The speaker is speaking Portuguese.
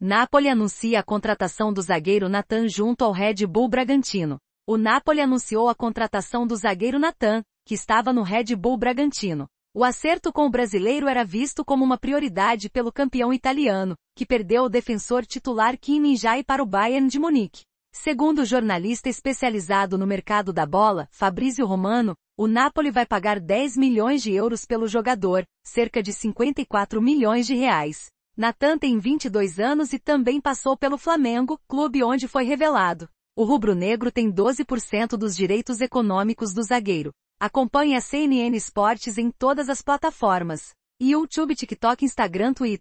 Napoli anuncia a contratação do zagueiro Natan junto ao Red Bull Bragantino. O Napoli anunciou a contratação do zagueiro Natan, que estava no Red Bull Bragantino. O acerto com o brasileiro era visto como uma prioridade pelo campeão italiano, que perdeu o defensor titular Kim Jai para o Bayern de Munique. Segundo o jornalista especializado no mercado da bola, Fabrizio Romano, o Napoli vai pagar 10 milhões de euros pelo jogador, cerca de 54 milhões de reais. Natan tem 22 anos e também passou pelo Flamengo, clube onde foi revelado. O rubro-negro tem 12% dos direitos econômicos do zagueiro. Acompanhe a CNN Esportes em todas as plataformas. YouTube, TikTok, Instagram, Twitter.